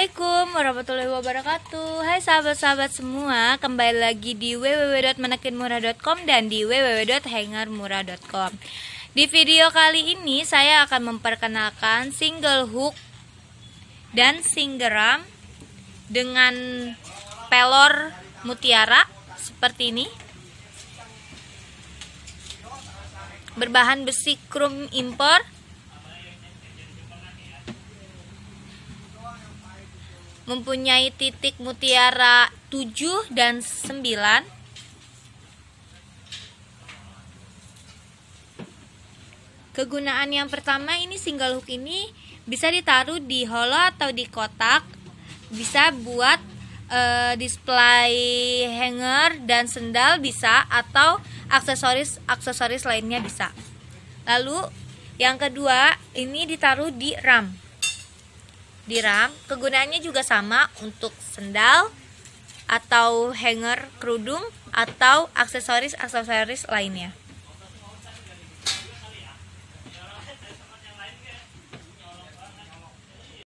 Assalamualaikum warahmatullahi wabarakatuh Hai sahabat-sahabat semua Kembali lagi di www.menekinmurah.com Dan di www.hangermurah.com Di video kali ini Saya akan memperkenalkan Single hook Dan single ram Dengan pelor mutiara Seperti ini Berbahan besi krum impor mempunyai titik mutiara 7 dan 9 Kegunaan yang pertama ini single hook ini bisa ditaruh di holo atau di kotak, bisa buat e, display hanger dan sendal bisa atau aksesoris aksesoris lainnya bisa. Lalu yang kedua ini ditaruh di ram diram. Kegunaannya juga sama untuk sendal atau hanger kerudung atau aksesoris-aksesoris lainnya.